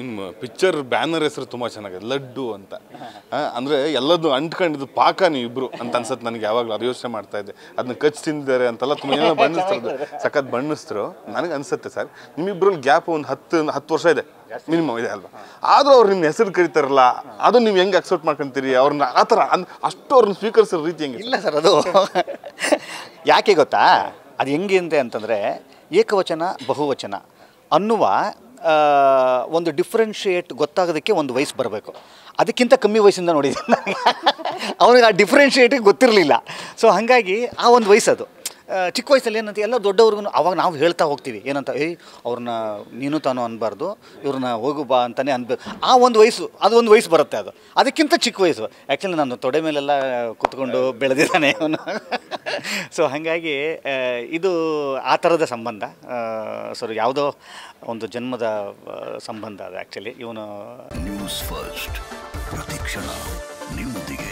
ನಿಮ್ಮ picture banner ಹೆಸರು ತುಂಬ ಚೆನ್ನಾಗಿದೆ ಲಡ್ಡು ಅಂತ ಅಂದರೆ ಎಲ್ಲದು ಅಂಟ್ಕೊಂಡಿದ್ದು ಪಾಕ ಇಬ್ರು ಅಂತ ಅನ್ಸತ್ತೆ ನನಗೆ ಯಾವಾಗಲೂ ಅದು ಯೋಚನೆ ಮಾಡ್ತಾ ಇದ್ದೆ ಅದನ್ನ ಕಚ್ ತಿಂದಿದ್ದಾರೆ ಅಂತೆಲ್ಲ ತುಂಬ ಏನೋ ಬಣ್ಣಿಸ್ತಾರೆ ಸಖತ್ ಬಣ್ಣಿಸ್ತರು ನನಗೆ ಅನ್ಸುತ್ತೆ ಸರ್ ನಿಮ್ಮಿಬ್ರಲ್ಲಿ ಗ್ಯಾಪ್ ಒಂದು ಹತ್ತು ಹತ್ತು ವರ್ಷ ಇದೆ ಮಿನಿಮಮ್ ಇದೆ ಅಲ್ವಾ ಆದರೂ ಅವ್ರು ನಿಮ್ಮ ಹೆಸರು ಕರಿತಾರಲ್ಲ ಅದು ನೀವು ಹೆಂಗೆ ಅಕ್ಸೆಪ್ಟ್ ಮಾಡ್ಕೊಂತೀರಿ ಅವ್ರನ್ನ ಆ ಥರ ಅನ್ ಅಷ್ಟು ಅವ್ರನ್ನ ಸ್ವೀಕರಿಸೋ ರೀತಿ ಹೆಂಗೆ ಇಲ್ಲ ಸರ್ ಅದು ಯಾಕೆ ಗೊತ್ತಾ ಅದು ಹೆಂಗೆ ಅಂತಂದರೆ ಏಕವಚನ ಬಹುವಚನ ಅನ್ನುವ ಒಂದು ಡಿಫ್ರೆನ್ಷಿಯೇಟ್ ಗೊತ್ತಾಗೋದಕ್ಕೆ ಒಂದು ವಯಸ್ಸು ಬರಬೇಕು ಅದಕ್ಕಿಂತ ಕಮ್ಮಿ ವಯಸ್ಸಿಂದ ನೋಡಿದ್ದೀನಿ ಅವನಿಗೆ ಆ ಡಿಫ್ರೆನ್ಷಿಯೇಟಿಗೆ ಗೊತ್ತಿರಲಿಲ್ಲ ಸೊ ಹಾಗಾಗಿ ಆ ಒಂದು ಅದು ಚಿಕ್ಕ ವಯಸ್ಸಲ್ಲಿ ಏನಂತ ಎಲ್ಲ ದೊಡ್ಡವ್ರಿಗೂ ಅವಾಗ ನಾವು ಹೇಳ್ತಾ ಹೋಗ್ತೀವಿ ಏನಂತ ಏಯ್ ಅವ್ರನ್ನ ನೀನು ತಾನು ಅನ್ಬಾರ್ದು ಇವ್ರನ್ನ ಹೋಗು ಬಾ ಅಂತಲೇ ಅನ್ಬೇಕು ಆ ಒಂದು ವಯಸ್ಸು ಅದು ಒಂದು ವಯಸ್ಸು ಬರುತ್ತೆ ಅದು ಅದಕ್ಕಿಂತ ಚಿಕ್ಕ ವಯಸ್ಸು ಆ್ಯಕ್ಚುಲಿ ನಾನು ತೊಡೆ ಮೇಲೆಲ್ಲ ಕೂತ್ಕೊಂಡು ಬೆಳೆದಿದ್ದಾನೆ ಅವನು ಸೊ ಹಾಗಾಗಿ ಇದು ಆ ಥರದ ಸಂಬಂಧ ಸರ್ ಯಾವುದೋ ಒಂದು ಜನ್ಮದ ಸಂಬಂಧ ಅದು ಆ್ಯಕ್ಚುಲಿ ಇವನು ನ್ಯೂಸ್ ಫಸ್ಟ್ ಪ್ರತಿಕ್ಷಣ ನಿಮ್ಮೊಂದಿಗೆ